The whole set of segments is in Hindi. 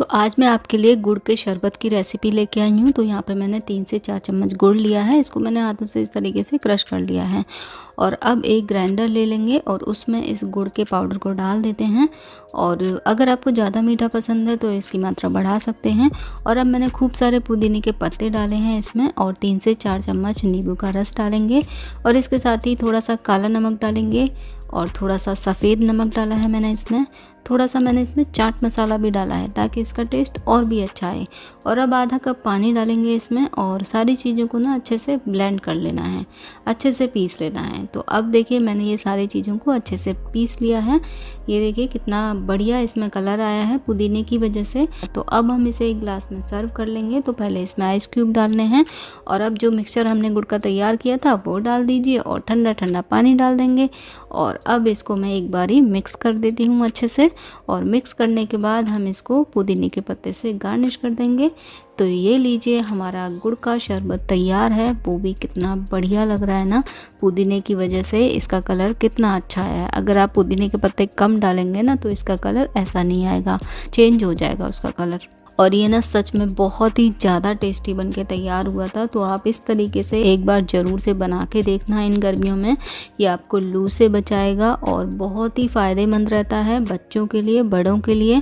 तो आज मैं आपके लिए गुड़ के शरबत की रेसिपी लेके आई हूँ तो यहाँ पे मैंने तीन से चार चम्मच गुड़ लिया है इसको मैंने हाथों से इस तरीके से क्रश कर लिया है और अब एक ग्राइंडर ले लेंगे और उसमें इस गुड़ के पाउडर को डाल देते हैं और अगर आपको ज़्यादा मीठा पसंद है तो इसकी मात्रा बढ़ा सकते हैं और अब मैंने खूब सारे पुदीने के पत्ते डाले हैं इसमें और तीन से चार चम्मच नींबू का रस डालेंगे और इसके साथ ही थोड़ा सा काला नमक डालेंगे और थोड़ा सा सफ़ेद नमक डाला है मैंने इसमें थोड़ा सा मैंने इसमें चाट मसाला भी डाला है ताकि इसका टेस्ट और भी अच्छा आए और अब आधा कप पानी डालेंगे इसमें और सारी चीज़ों को ना अच्छे से ब्लेंड कर लेना है अच्छे से पीस लेना है तो अब देखिए मैंने ये सारी चीज़ों को अच्छे से पीस लिया है ये देखिए कितना बढ़िया इसमें कलर आया है पुदीने की वजह से तो अब हम इसे एक ग्लास में सर्व कर लेंगे तो पहले इसमें आइस क्यूब डालने हैं और अब जो मिक्सचर हमने गुड़ का तैयार किया था वो डाल दीजिए और ठंडा ठंडा पानी डाल देंगे और अब इसको मैं एक बारी मिक्स कर देती हूँ अच्छे से और मिक्स करने के बाद हम इसको पुदीने के पत्ते से गार्निश कर देंगे तो ये लीजिए हमारा गुड़ का शरबत तैयार है वो भी कितना बढ़िया लग रहा है ना पुदीने की वजह से इसका कलर कितना अच्छा आया है अगर आप पुदीने के पत्ते कम डालेंगे ना तो इसका कलर ऐसा नहीं आएगा चेंज हो जाएगा उसका कलर और ये ना सच में बहुत ही ज़्यादा टेस्टी बन के तैयार हुआ था तो आप इस तरीके से एक बार ज़रूर से बना के देखना इन गर्मियों में ये आपको लू से बचाएगा और बहुत ही फ़ायदेमंद रहता है बच्चों के लिए बड़ों के लिए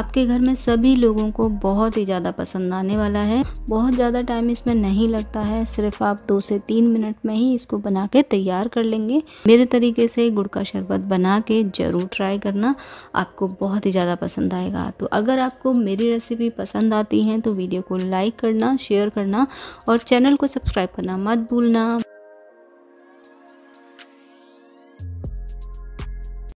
आपके घर में सभी लोगों को बहुत ही ज़्यादा पसंद आने वाला है बहुत ज़्यादा टाइम इसमें नहीं लगता है सिर्फ आप दो से तीन मिनट में ही इसको बना के तैयार कर लेंगे मेरे तरीके से गुड़ का शरबत बना के ज़रूर ट्राई करना आपको बहुत ही ज़्यादा पसंद आएगा तो अगर आपको मेरी रेसिपी पसंद आती हैं तो वीडियो को लाइक करना शेयर करना और चैनल को सब्सक्राइब करना मत भूलना